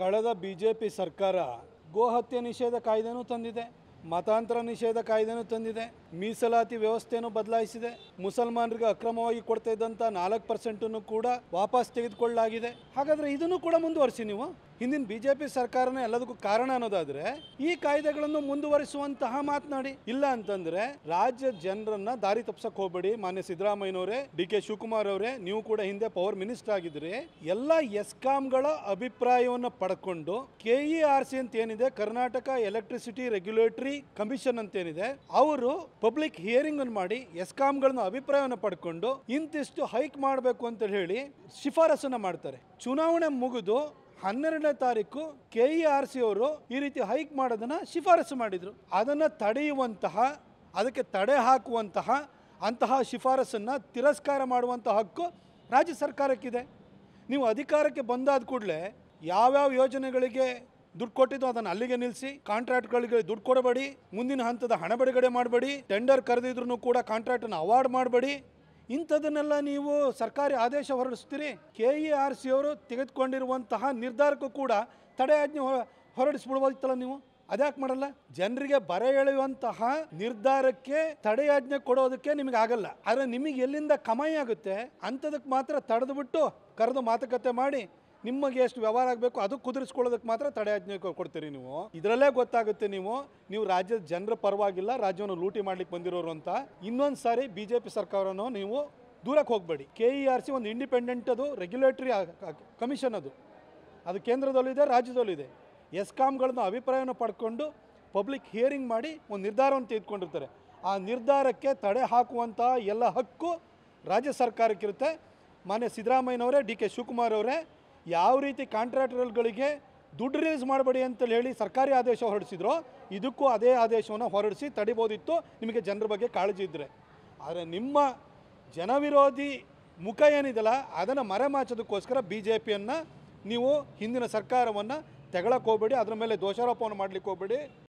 ಕಳೆದ B J P ಸರ್ಕಾರ ಗೋಹತ್ಯೆ ನಿಷೇಧ ಕಾಯ್ದೆನೂ ತಂದಿದೆ ಮತಾಂತರ ನಿಷೇಧ ಕಾಯ್ದೆನೂ ತಂದಿದೆ ಮೀಸಲಾತಿ ವ್ಯವಸ್ಥೆಯನ್ನು ಬದಲಾಯಿಸಿದೆ ಮುಸಲ್ಮಾನರಿಗೆ ಅಕ್ರಮವಾಗಿ ಕೊಡ್ತಾ ಇದ್ದಂಥ ನಾಲ್ಕು ಪರ್ಸೆಂಟನ್ನು ಕೂಡ ವಾಪಸ್ ತೆಗೆದುಕೊಳ್ಳಲಾಗಿದೆ ಹಾಗಾದರೆ ಇದನ್ನು ಕೂಡ ಮುಂದುವರಿಸಿ ನೀವು ಹಿಂದಿನ ಬಿಜೆಪಿ ಸರ್ಕಾರನೇ ಎಲ್ಲದಕ್ಕೂ ಕಾರಣ ಅನ್ನೋದಾದ್ರೆ ಈ ಕಾಯ್ದೆಗಳನ್ನು ಮುಂದುವರಿಸುವಂತಹ ಮಾತನಾಡಿ ಇಲ್ಲ ಅಂತಂದ್ರೆ ರಾಜ್ಯ ಜನರನ್ನ ದಾರಿ ತಪ್ಪಿಸಕ್ ಹೋಗ್ಬೇಡಿ ಮಾನ್ಯ ಸಿದ್ದರಾಮಯ್ಯನವರೇ ಡಿ ಕೆ ಶಿವಕುಮಾರ್ ಅವರೇ ನೀವು ಕೂಡ ಹಿಂದೆ ಪವರ್ ಮಿನಿಸ್ಟರ್ ಆಗಿದ್ರಿ ಎಲ್ಲ ಎಸ್ಕಾಂಗಳ ಅಭಿಪ್ರಾಯವನ್ನು ಪಡ್ಕೊಂಡು ಆರ್ ಸಿ ಅಂತ ಏನಿದೆ ಕರ್ನಾಟಕ ಎಲೆಕ್ಟ್ರಿಸಿಟಿ ರೆಗ್ಯುಲೇಟರಿ ಕಮಿಷನ್ ಅಂತ ಏನಿದೆ ಅವರು ಪಬ್ಲಿಕ್ ಹಿಯರಿಂಗ್ ಅನ್ನು ಮಾಡಿ ಎಸ್ಕಾಂಗಳನ್ನ ಅಭಿಪ್ರಾಯವನ್ನು ಪಡ್ಕೊಂಡು ಇಂತಿಷ್ಟು ಹೈಕ್ ಮಾಡಬೇಕು ಅಂತ ಹೇಳಿ ಶಿಫಾರಸನ್ನ ಮಾಡ್ತಾರೆ ಚುನಾವಣೆ ಮುಗಿದು ಹನ್ನೆರಡನೇ ತಾರೀಕು ಕೆ ಇ ಆರ್ ಸಿ ಅವರು ಈ ರೀತಿ ಹೈಕ್ ಮಾಡೋದನ್ನು ಶಿಫಾರಸು ಮಾಡಿದರು ಅದನ್ನು ತಡೆಯುವಂತಹ ಅದಕ್ಕೆ ತಡೆ ಹಾಕುವಂತಹ ಅಂತಹ ಶಿಫಾರಸನ್ನು ತಿರಸ್ಕಾರ ಮಾಡುವಂಥ ಹಕ್ಕು ರಾಜ್ಯ ಸರ್ಕಾರಕ್ಕಿದೆ ನೀವು ಅಧಿಕಾರಕ್ಕೆ ಬಂದಾದ ಕೂಡಲೇ ಯಾವ್ಯಾವ ಯೋಜನೆಗಳಿಗೆ ದುಡ್ಡು ಕೊಟ್ಟಿದ್ದು ಅದನ್ನು ಅಲ್ಲಿಗೆ ನಿಲ್ಲಿಸಿ ಕಾಂಟ್ರಾಕ್ಟ್ಗಳಿಗೆ ದುಡ್ಡು ಕೊಡಬೇಡಿ ಮುಂದಿನ ಹಂತದ ಹಣ ಬಿಡುಗಡೆ ಮಾಡಬೇಡಿ ಟೆಂಡರ್ ಕರೆದಿದ್ರು ಕೂಡ ಕಾಂಟ್ರಾಕ್ಟನ್ನು ಅವಾರ್ಡ್ ಮಾಡಬೇಡಿ ಇಂಥದನ್ನೆಲ್ಲ ನೀವು ಸರ್ಕಾರಿ ಆದೇಶ ಹೊರಡಿಸ್ತೀರಿ ಕೆ ಇ ಆರ್ ಸಿ ಅವರು ತೆಗೆದುಕೊಂಡಿರುವಂತಹ ನಿರ್ಧಾರಕ್ಕೂ ಕೂಡ ತಡೆಯಾಜ್ಞೆ ಹೊರಡಿಸ್ಬಿಡ್ಬೋದಿತ್ತಲ್ಲ ನೀವು ಅದ್ಯಾಕೆ ಮಾಡಲ್ಲ ಜನರಿಗೆ ಬರ ಎಳೆಯುವಂತಹ ನಿರ್ಧಾರಕ್ಕೆ ತಡೆಯಾಜ್ಞೆ ಕೊಡೋದಕ್ಕೆ ನಿಮಗೆ ಆಗಲ್ಲ ಆದರೆ ನಿಮಗೆ ಎಲ್ಲಿಂದ ಕಮಾಯಿ ಆಗುತ್ತೆ ಅಂಥದಕ್ಕೆ ಮಾತ್ರ ತಡೆದು ಬಿಟ್ಟು ಕರೆದು ಮಾತುಕತೆ ಮಾಡಿ ನಿಮಗೆ ಎಷ್ಟು ವ್ಯವಹಾರ ಆಗಬೇಕು ಅದಕ್ಕೆ ಕುದುರಿಸ್ಕೊಳ್ಳೋದಕ್ಕೆ ಮಾತ್ರ ತಡೆಯಾಜ್ಞೆ ಕೊಡ್ತೀರಿ ನೀವು ಇದರಲ್ಲೇ ಗೊತ್ತಾಗುತ್ತೆ ನೀವು ನೀವು ರಾಜ್ಯದ ಜನರ ಪರವಾಗಿಲ್ಲ ರಾಜ್ಯವನ್ನು ಲೂಟಿ ಮಾಡ್ಲಿಕ್ಕೆ ಬಂದಿರೋರು ಅಂತ ಇನ್ನೊಂದು ಸಾರಿ ಬಿ ಜೆ ಪಿ ಸರ್ಕಾರನೂ ನೀವು ದೂರಕ್ಕೆ ಹೋಗಬೇಡಿ K E e R C ಒಂದು ಇಂಡಿಪೆಂಡೆಂಟ್ ಅದು ರೆಗ್ಯುಲೇಟರಿ ಕಮಿಷನ್ ಅದು ಅದು ಕೇಂದ್ರದಲ್ಲೂ ಇದೆ ರಾಜ್ಯದಲ್ಲೂ ಇದೆ ಎಸ್ಕಾಮ್ಗಳನ್ನು ಅಭಿಪ್ರಾಯವನ್ನು ಪಡ್ಕೊಂಡು ಪಬ್ಲಿಕ್ ಹಿಯರಿಂಗ್ ಮಾಡಿ ಒಂದು ನಿರ್ಧಾರವನ್ನು ತೆಗೆದುಕೊಂಡಿರ್ತಾರೆ ಆ ನಿರ್ಧಾರಕ್ಕೆ ತಡೆ ಹಾಕುವಂಥ ಎಲ್ಲ ಹಕ್ಕು ರಾಜ್ಯ ಸರ್ಕಾರಕ್ಕಿರುತ್ತೆ ಮಾನ್ಯ ಸಿದ್ದರಾಮಯ್ಯನವರೇ ಡಿ ಕೆ ಶಿವಕುಮಾರ್ ಅವರೇ ಯಾವ ರೀತಿ ಕಾಂಟ್ರಾಕ್ಟರ್ಗಳಿಗೆ ದುಡ್ಡು ರಿಲೀಸ್ ಮಾಡಬೇಡಿ ಅಂತೇಳಿ ಹೇಳಿ ಸರ್ಕಾರಿ ಆದೇಶ ಹೊರಡಿಸಿದ್ರು ಇದಕ್ಕೂ ಅದೇ ಆದೇಶವನ್ನು ಹೊರಡಿಸಿ ತಡಿಬೋದಿತ್ತು ನಿಮಗೆ ಜನರ ಬಗ್ಗೆ ಕಾಳಜಿ ಇದ್ದರೆ ಆದರೆ ನಿಮ್ಮ ಜನವಿರೋಧಿ ಮುಖ ಏನಿದೆಯಲ್ಲ ಅದನ್ನು ಮರೆಮಾಚೋದಕ್ಕೋಸ್ಕರ ಬಿ ಜೆ ಪಿಯನ್ನು ನೀವು ಹಿಂದಿನ ಸರ್ಕಾರವನ್ನು ತೆಗಳಕ್ಕೆ ಹೋಗ್ಬೇಡಿ ಅದರ ಮೇಲೆ ದೋಷಾರೋಪವನ್ನು ಮಾಡಲಿಕ್ಕೆ ಹೋಗ್ಬೇಡಿ